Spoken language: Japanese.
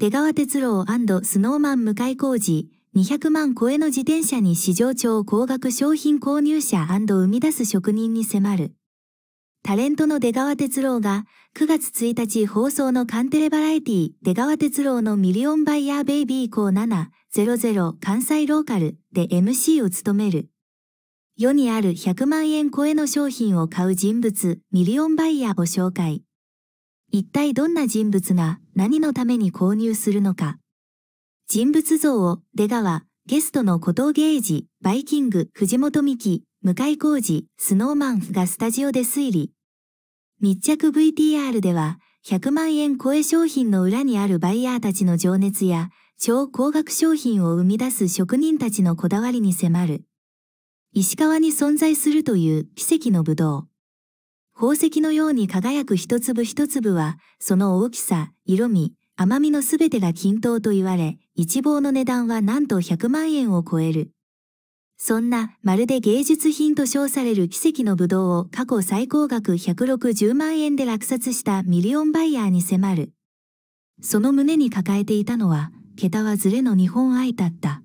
出川哲郎スノーマン向井工二、200万超えの自転車に市場長高額商品購入者生み出す職人に迫る。タレントの出川哲郎が9月1日放送のカンテレバラエティ出川哲郎のミリオンバイヤーベイビー校700関西ローカルで MC を務める。世にある100万円超えの商品を買う人物ミリオンバイヤーを紹介。一体どんな人物が何のために購入するのか。人物像を出川、ゲストの小藤英二、バイキング、藤本美希、向井浩二、スノーマンがスタジオで推理。密着 VTR では、100万円超え商品の裏にあるバイヤーたちの情熱や、超高額商品を生み出す職人たちのこだわりに迫る。石川に存在するという奇跡の武道。宝石のように輝く一粒一粒は、その大きさ、色味、甘みのすべてが均等と言われ、一望の値段はなんと100万円を超える。そんな、まるで芸術品と称される奇跡のブドウを過去最高額160万円で落札したミリオンバイヤーに迫る。その胸に抱えていたのは、桁はずれの日本愛だった。